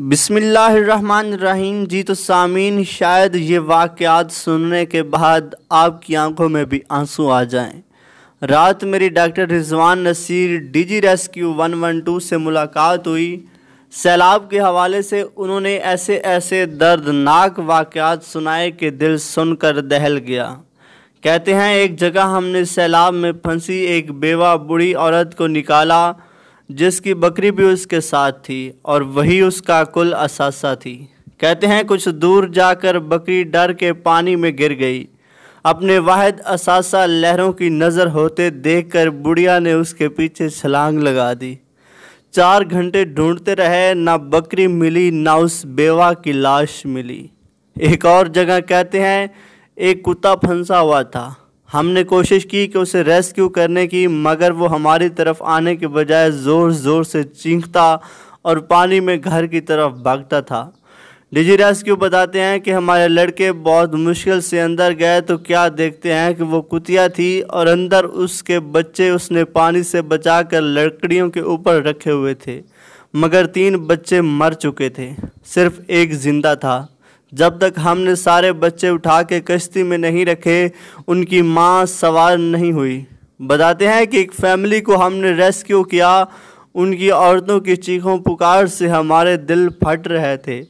बिसमीम जी तो सामीन शायद ये वाक़ात सुनने के बाद आपकी आंखों में भी आंसू आ जाएं। रात मेरी doctor Rizwan Naseer DG rescue 112 से मुलाकात हुई सैलाब के हवाले से उन्होंने ऐसे ऐसे दर्दनाक वाक़ात सुनाए कि दिल सुनकर दहल गया कहते हैं एक जगह हमने सैलाब में फंसी एक बेवा बूढ़ी औरत को निकाला जिसकी बकरी भी उसके साथ थी और वही उसका कुल असासा थी कहते हैं कुछ दूर जाकर बकरी डर के पानी में गिर गई अपने वाहिद असासा लहरों की नज़र होते देखकर बुढ़िया ने उसके पीछे छलांग लगा दी चार घंटे ढूंढते रहे ना बकरी मिली ना उस बेवा की लाश मिली एक और जगह कहते हैं एक कुत्ता फंसा हुआ था हमने कोशिश की कि उसे रेस्क्यू करने की मगर वो हमारी तरफ आने के बजाय ज़ोर ज़ोर से चीखता और पानी में घर की तरफ भागता था डिजी रेस्क्यू बताते हैं कि हमारे लड़के बहुत मुश्किल से अंदर गए तो क्या देखते हैं कि वो कुतिया थी और अंदर उसके बच्चे उसने पानी से बचाकर लकड़ियों के ऊपर रखे हुए थे मगर तीन बच्चे मर चुके थे सिर्फ एक ज़िंदा था जब तक हमने सारे बच्चे उठा के कश्ती में नहीं रखे उनकी माँ सवार नहीं हुई बताते हैं कि एक फैमिली को हमने रेस्क्यू किया उनकी औरतों की चीखों पुकार से हमारे दिल फट रहे थे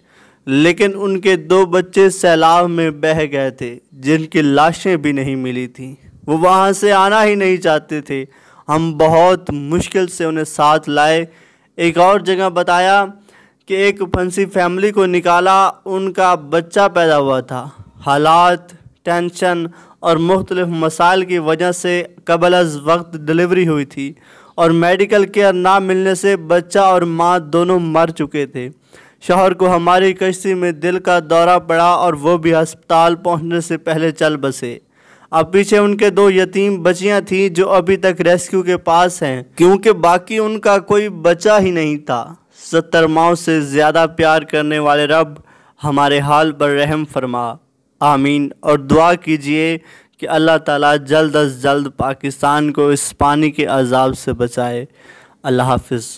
लेकिन उनके दो बच्चे सैलाब में बह गए थे जिनकी लाशें भी नहीं मिली थीं वो वहाँ से आना ही नहीं चाहते थे हम बहुत मुश्किल से उन्हें साथ लाए एक और जगह बताया कि एक फंसी फैमिली को निकाला उनका बच्चा पैदा हुआ था हालात टेंशन और मुख्तलिफ मसाइल की वजह से कबल अज वक्त डिलीवरी हुई थी और मेडिकल केयर ना मिलने से बच्चा और माँ दोनों मर चुके थे शोहर को हमारी कश्ती में दिल का दौरा पड़ा और वो भी अस्पताल पहुँचने से पहले चल बसे अब पीछे उनके दो यतीम बचियाँ थीं जो अभी तक रेस्क्यू के पास हैं क्योंकि बाकी उनका कोई बच्चा ही नहीं था सत्तर माओ से ज़्यादा प्यार करने वाले रब हमारे हाल पर रहम फरमा आमीन और दुआ कीजिए कि अल्लाह ताला जल्द अज जल्द पाकिस्तान को इस पानी के अजाब से बचाए अल्लाह हाफिज़